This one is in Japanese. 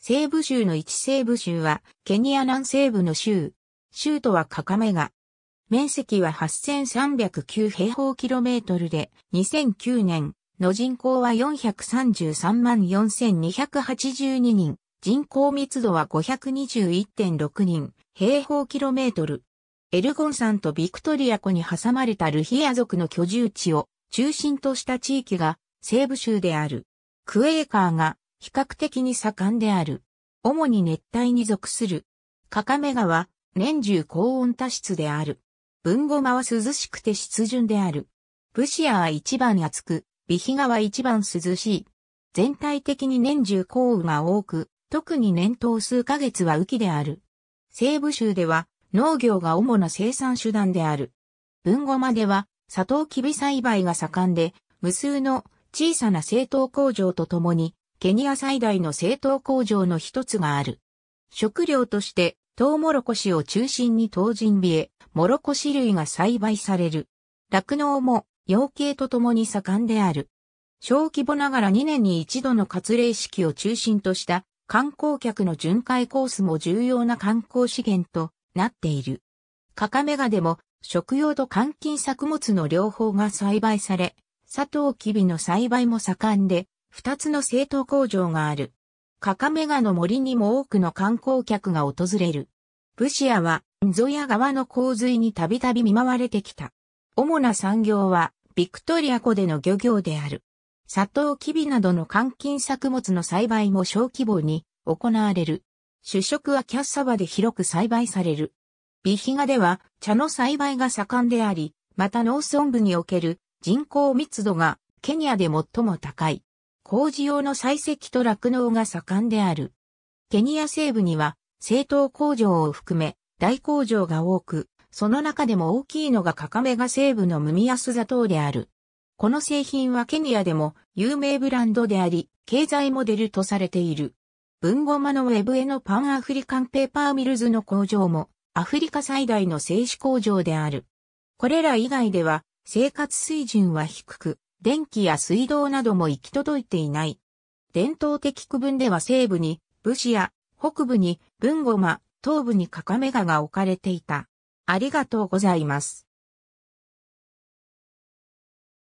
西部州の一西部州は、ケニア南西部の州。州都はカカメガ。面積は8309平方キロメートルで、2009年の人口は433万4282人、人口密度は521.6人、平方キロメートル。エルゴン山とビクトリア湖に挟まれたルヒア族の居住地を中心とした地域が西部州である。クエーカーが比較的に盛んである。主に熱帯に属する。カカメ川、年中高温多湿である。文後間は涼しくて湿潤である。ブシアは一番暑く、ビヒ川一番涼しい。全体的に年中降雨が多く、特に年頭数ヶ月は雨季である。西部州では農業が主な生産手段である。文後まではサトウキビ栽培が盛んで、無数の小さな製糖工場とともにケニア最大の製糖工場の一つがある。食料として、トウモロコシを中心に糖人ビエ、モロコシ類が栽培される。酪農も、養鶏とともに盛んである。小規模ながら2年に一度の割礼式を中心とした観光客の巡回コースも重要な観光資源となっている。カカメガでも食用と換金作物の両方が栽培され、砂糖キビの栽培も盛んで、二つの製糖工場がある。カカメガの森にも多くの観光客が訪れる。ブシアは、ゾヤ川の洪水にたびたび見舞われてきた。主な産業は、ビクトリア湖での漁業である。砂糖キビなどの換金作物の栽培も小規模に行われる。主食はキャッサバで広く栽培される。ビヒガでは茶の栽培が盛んであり、また農村部における人口密度がケニアで最も高い。工事用の採石と酪農が盛んである。ケニア西部には、製糖工場を含め、大工場が多く、その中でも大きいのがカカメガ西部のムミアス砂糖である。この製品はケニアでも有名ブランドであり、経済モデルとされている。文語マのウェブへのパンアフリカンペーパーミルズの工場も、アフリカ最大の製紙工場である。これら以外では、生活水準は低く、電気や水道なども行き届いていない。伝統的区分では西部に武士や北部に文ゴ間、東部にカカメガが置かれていた。ありがとうございます。